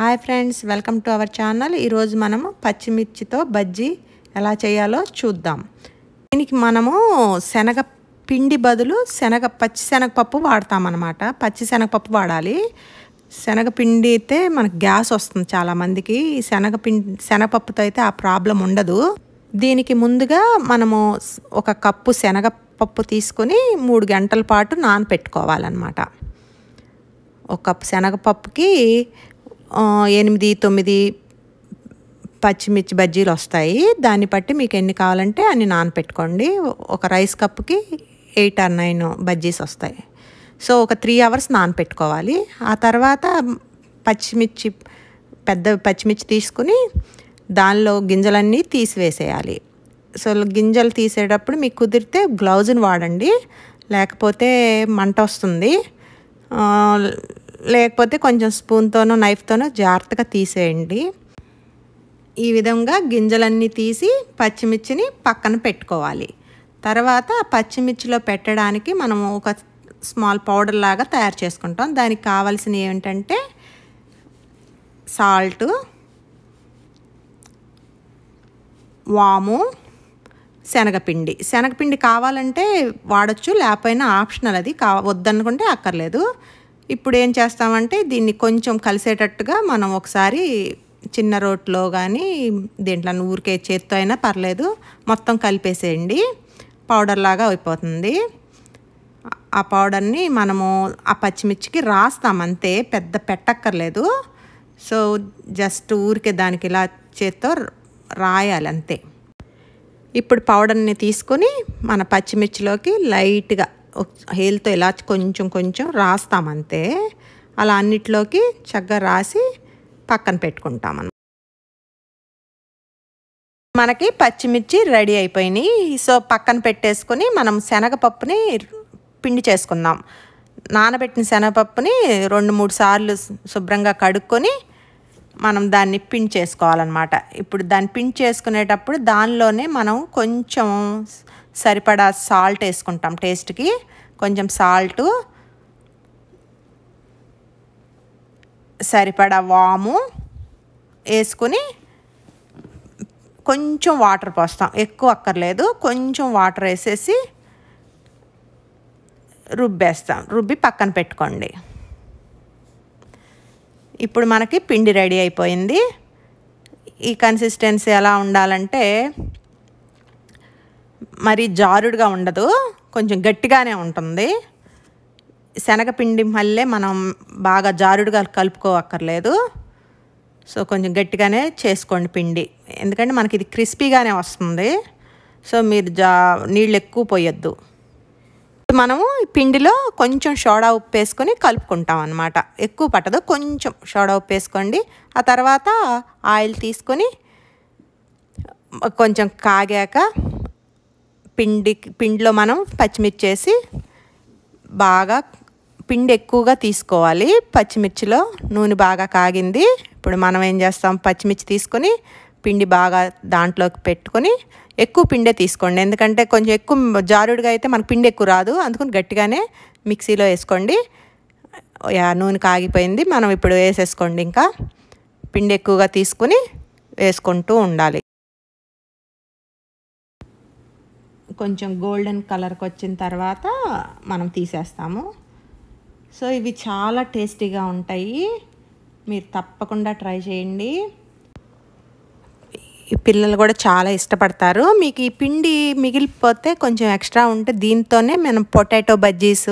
hi friends welcome to our channel ఈరోజు మనము పచ్చిమిర్చితో బజ్జీ ఎలా చేయాలో చూద్దాం దీనికి మనము శనగ పిండి బదులు శనగ పచ్చి శనగపప్పు వాడతామన్నమాట పచ్చి శనగపప్పు వాడాలి శనగపిండి అయితే మనకు గ్యాస్ వస్తుంది చాలామందికి శనగపిండి శనగపప్పుతో అయితే ఆ ప్రాబ్లం ఉండదు దీనికి ముందుగా మనము ఒక కప్పు శనగపప్పు తీసుకొని మూడు గంటల పాటు నానపెట్టుకోవాలన్నమాట ఒక కప్పు శనగపప్పుకి ఎనిమిది తొమ్మిది పచ్చిమిర్చి బజ్జీలు వస్తాయి దాన్ని బట్టి మీకు ఎన్ని కావాలంటే అన్ని నానపెట్టుకోండి ఒక రైస్ కప్కి ఎయిట్ ఆర్ నైన్ బజ్జీస్ వస్తాయి సో ఒక త్రీ అవర్స్ నానపెట్టుకోవాలి ఆ తర్వాత పచ్చిమిర్చి పెద్ద పచ్చిమిర్చి తీసుకుని దానిలో గింజలన్నీ తీసివేసేయాలి సో గింజలు తీసేటప్పుడు మీకు కుదిరితే గ్లౌజ్ని వాడండి లేకపోతే మంట వస్తుంది లేకపోతే కొంచెం స్పూన్తోనో నైఫ్తోనో జాగ్రత్తగా తీసేయండి ఈ విధంగా గింజలన్నీ తీసి పచ్చిమిర్చిని పక్కన పెట్టుకోవాలి తర్వాత పచ్చిమిర్చిలో పెట్టడానికి మనం ఒక స్మాల్ పౌడర్ లాగా తయారు చేసుకుంటాం దానికి కావాల్సిన ఏమిటంటే సాల్ట్ వాము శనగపిండి శనగపిండి కావాలంటే వాడచ్చు లేకపోయినా ఆప్షనల్ అది కా వద్దనుకుంటే అక్కర్లేదు ఇప్పుడు ఏం చేస్తామంటే దీన్ని కొంచెం కలిసేటట్టుగా మనం ఒకసారి చిన్న రోట్లో కానీ దీంట్లో ఊరికే చేత్తో అయినా పర్లేదు మొత్తం కలిపేసేయండి పౌడర్ లాగా అయిపోతుంది ఆ పౌడర్ని మనము ఆ పచ్చిమిర్చికి రాస్తాం అంతే పెద్ద పెట్టక్కర్లేదు సో జస్ట్ ఊరికే దానికి ఇలా చేత్తో రాయాలి అంతే ఇప్పుడు పౌడర్ని తీసుకొని మన పచ్చిమిర్చిలోకి లైట్గా హేల్తో ఇలా కొంచెం కొంచెం రాస్తామంతే అలా అన్నిట్లోకి చక్కగా రాసి పక్కన పెట్టుకుంటామన్నమాట మనకి పచ్చిమిర్చి రెడీ అయిపోయినాయి సో పక్కన పెట్టేసుకొని మనం శనగపప్పుని పిండి చేసుకుందాం నానబెట్టిన శనగపప్పుని రెండు మూడు సార్లు శుభ్రంగా కడుక్కొని మనం దాన్ని పిండి చేసుకోవాలన్నమాట ఇప్పుడు దాన్ని పిండి చేసుకునేటప్పుడు దానిలోనే మనం కొంచెం సరిపడా సాల్ట్ వేసుకుంటాం టేస్ట్కి కొంచెం సాల్టు సరిపడా వాము వేసుకుని కొంచెం వాటర్ పోస్తాం ఎక్కువ అక్కర్లేదు కొంచెం వాటర్ వేసేసి రుబ్బేస్తాం రుబ్బి పక్కన పెట్టుకోండి ఇప్పుడు మనకి పిండి రెడీ అయిపోయింది ఈ కన్సిస్టెన్సీ ఎలా ఉండాలంటే మరి జారుడుగా ఉండదు కొంచెం గట్టిగానే ఉంటుంది శనగపిండి మళ్ళీ మనం బాగా జారుడుగా కలుపుకోవక్కర్లేదు సో కొంచెం గట్టిగానే చేసుకోండి పిండి ఎందుకంటే మనకి ఇది క్రిస్పీగానే వస్తుంది సో మీరు జా నీళ్ళు ఎక్కువ పోయొద్దు మనము పిండిలో కొంచెం సోడా ఉప్పు వేసుకొని కలుపుకుంటాం అనమాట ఎక్కువ పట్టదు కొంచెం షోడా ఉప్పు వేసుకోండి ఆ తర్వాత ఆయిల్ తీసుకొని కొంచెం కాగాక పిండి పిండిలో మనం పచ్చిమిర్చి వేసి బాగా పిండి ఎక్కువగా తీసుకోవాలి పచ్చిమిర్చిలో నూనె బాగా కాగింది ఇప్పుడు మనం ఏం చేస్తాం పచ్చిమిర్చి తీసుకొని పిండి బాగా దాంట్లోకి పెట్టుకొని ఎక్కువ పిండే తీసుకోండి ఎందుకంటే కొంచెం ఎక్కువ జారుడుగా అయితే మనకు పిండి ఎక్కువ రాదు అందుకని గట్టిగానే మిక్సీలో వేసుకోండి నూనె కాగిపోయింది మనం ఇప్పుడు వేసేసుకోండి ఇంకా పిండి ఎక్కువగా తీసుకుని వేసుకుంటూ ఉండాలి కొంచెం గోల్డెన్ కలర్కి వచ్చిన తర్వాత మనం తీసేస్తాము సో ఇవి చాలా టేస్టీగా ఉంటాయి మీరు తప్పకుండా ట్రై చేయండి ఈ పిల్లలు కూడా చాలా ఇష్టపడతారు మీకు ఈ పిండి మిగిలిపోతే కొంచెం ఎక్స్ట్రా ఉంటే దీంతోనే మనం పొటాటో బజ్జీస్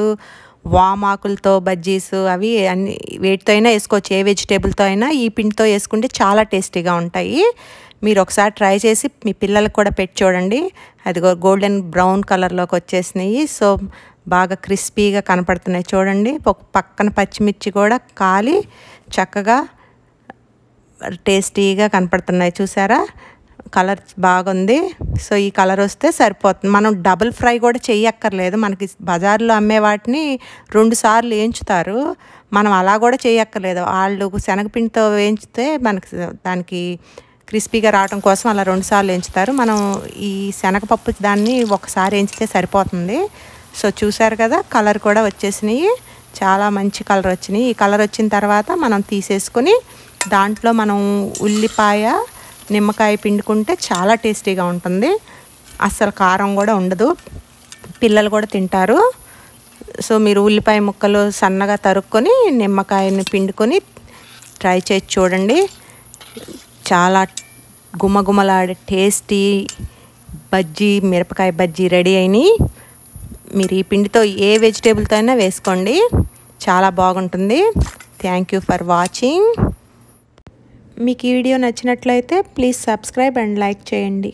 వామాకులతో బజ్జీసు అవి అన్ని వేటితో అయినా వేసుకోవచ్చు ఏ వెజిటేబుల్తో అయినా ఈ పిండితో వేసుకుంటే చాలా టేస్టీగా ఉంటాయి మీరు ఒకసారి ట్రై చేసి మీ పిల్లలకు కూడా పెట్టి చూడండి అది గోల్డెన్ బ్రౌన్ కలర్లోకి వచ్చేసినాయి సో బాగా క్రిస్పీగా కనపడుతున్నాయి చూడండి పక్కన పచ్చిమిర్చి కూడా కాలి చక్కగా టేస్టీగా కనపడుతున్నాయి చూసారా కలర్ బాగుంది సో ఈ కలర్ వస్తే సరిపోతుంది మనం డబుల్ ఫ్రై కూడా చేయక్కర్లేదు మనకి బజార్లో అమ్మే వాటిని రెండు సార్లు వేయించుతారు మనం అలా కూడా చేయక్కర్లేదు వాళ్ళు శనగపిండితో వేయించితే మనకి దానికి క్రిస్పీగా రావడం కోసం అలా రెండుసార్లు ఎంచుతారు మనం ఈ శనగపప్పు దాన్ని ఒకసారి ఎంచితే సరిపోతుంది సో చూసారు కదా కలర్ కూడా వచ్చేసినాయి చాలా మంచి కలర్ వచ్చినాయి ఈ కలర్ వచ్చిన తర్వాత మనం తీసేసుకుని దాంట్లో మనం ఉల్లిపాయ నిమ్మకాయ పిండుకుంటే చాలా టేస్టీగా ఉంటుంది అస్సలు కారం కూడా ఉండదు పిల్లలు కూడా తింటారు సో మీరు ఉల్లిపాయ ముక్కలు సన్నగా తరుక్కొని నిమ్మకాయని పిండుకొని ట్రై చేసి చూడండి చాలా గుమగుమలాడే టేస్టీ బజ్జీ మిరపకాయ బజ్జీ రెడీ అయినాయి మీరు ఈ పిండితో ఏ వెజిటేబుల్తో అయినా వేసుకోండి చాలా బాగుంటుంది థ్యాంక్ యూ ఫర్ వాచింగ్ మీకు ఈ వీడియో నచ్చినట్లయితే ప్లీజ్ సబ్స్క్రైబ్ అండ్ లైక్ చేయండి